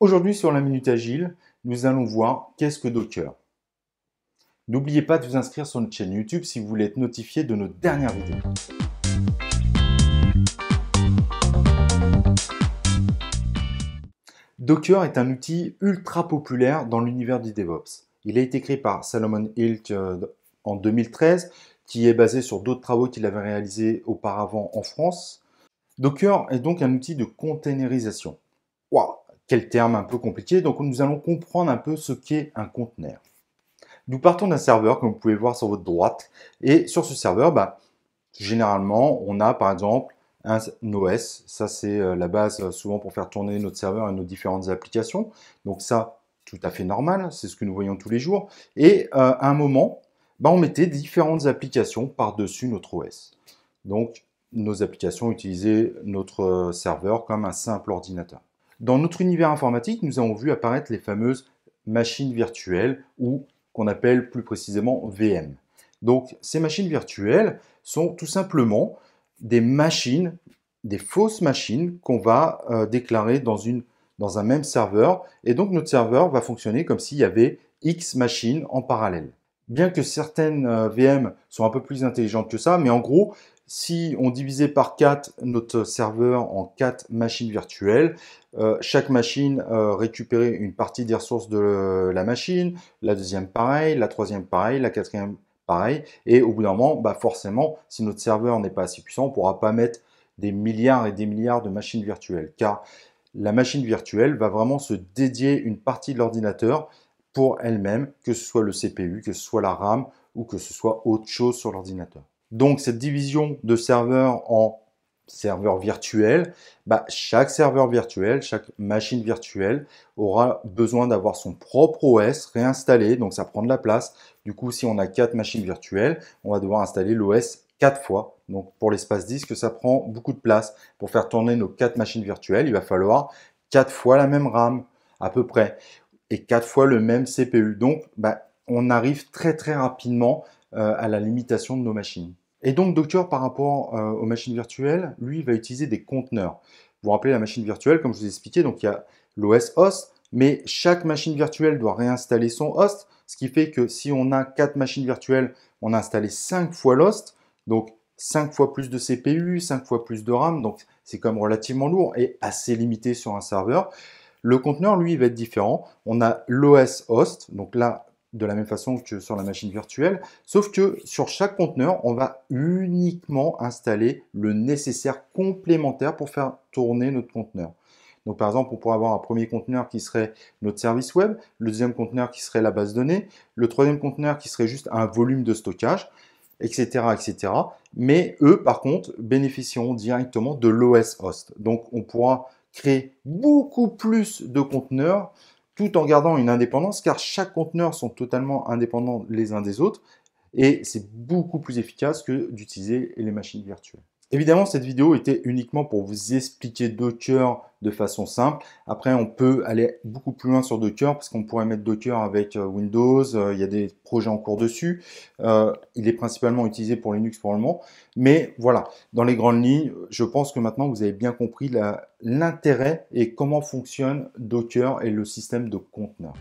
Aujourd'hui sur la Minute Agile, nous allons voir qu'est-ce que Docker. N'oubliez pas de vous inscrire sur notre chaîne YouTube si vous voulez être notifié de nos dernières vidéos. Docker est un outil ultra populaire dans l'univers du DevOps. Il a été créé par Salomon Hilt euh, en 2013, qui est basé sur d'autres travaux qu'il avait réalisés auparavant en France. Docker est donc un outil de containerisation. Waouh quel terme un peu compliqué. Donc nous allons comprendre un peu ce qu'est un conteneur. Nous partons d'un serveur, comme vous pouvez le voir sur votre droite. Et sur ce serveur, bah, généralement, on a par exemple un OS. Ça, c'est euh, la base euh, souvent pour faire tourner notre serveur et nos différentes applications. Donc ça, tout à fait normal. C'est ce que nous voyons tous les jours. Et euh, à un moment, bah, on mettait différentes applications par-dessus notre OS. Donc, nos applications utilisaient notre serveur comme un simple ordinateur. Dans notre univers informatique, nous avons vu apparaître les fameuses machines virtuelles ou qu'on appelle plus précisément VM. Donc ces machines virtuelles sont tout simplement des machines, des fausses machines qu'on va euh, déclarer dans un même serveur. Et donc notre serveur va fonctionner comme s'il y avait X machines en parallèle bien que certaines euh, VM sont un peu plus intelligentes que ça, mais en gros, si on divisait par 4 notre serveur en 4 machines virtuelles, euh, chaque machine euh, récupérait une partie des ressources de la machine, la deuxième pareil, la troisième pareil, la quatrième pareil, et au bout d'un moment, bah forcément, si notre serveur n'est pas assez puissant, on ne pourra pas mettre des milliards et des milliards de machines virtuelles, car la machine virtuelle va vraiment se dédier une partie de l'ordinateur pour elle-même, que ce soit le CPU, que ce soit la RAM ou que ce soit autre chose sur l'ordinateur. Donc cette division de serveurs en serveurs virtuels, bah, chaque serveur virtuel, chaque machine virtuelle aura besoin d'avoir son propre OS réinstallé, donc ça prend de la place. Du coup, si on a quatre machines virtuelles, on va devoir installer l'OS quatre fois. Donc pour l'espace disque, ça prend beaucoup de place. Pour faire tourner nos quatre machines virtuelles, il va falloir quatre fois la même RAM à peu près et quatre fois le même CPU. Donc, bah, on arrive très très rapidement euh, à la limitation de nos machines. Et donc Docteur, par rapport euh, aux machines virtuelles, lui, il va utiliser des conteneurs. Vous vous rappelez la machine virtuelle, comme je vous ai expliqué, donc il y a l'OS host, mais chaque machine virtuelle doit réinstaller son host, ce qui fait que si on a quatre machines virtuelles, on a installé cinq fois l'host, donc cinq fois plus de CPU, cinq fois plus de RAM, donc c'est quand même relativement lourd et assez limité sur un serveur. Le conteneur, lui, va être différent. On a l'OS host, donc là, de la même façon que sur la machine virtuelle, sauf que sur chaque conteneur, on va uniquement installer le nécessaire complémentaire pour faire tourner notre conteneur. Donc par exemple, on pourrait avoir un premier conteneur qui serait notre service web, le deuxième conteneur qui serait la base données, le troisième conteneur qui serait juste un volume de stockage, etc. etc. Mais eux, par contre, bénéficieront directement de l'OS host. Donc on pourra créer beaucoup plus de conteneurs tout en gardant une indépendance car chaque conteneur sont totalement indépendants les uns des autres et c'est beaucoup plus efficace que d'utiliser les machines virtuelles. Évidemment, cette vidéo était uniquement pour vous expliquer Docker, de façon simple. Après, on peut aller beaucoup plus loin sur Docker parce qu'on pourrait mettre Docker avec euh, Windows. Euh, il y a des projets en cours dessus. Euh, il est principalement utilisé pour Linux pour le moment. Mais voilà, dans les grandes lignes, je pense que maintenant vous avez bien compris l'intérêt et comment fonctionne Docker et le système de conteneurs.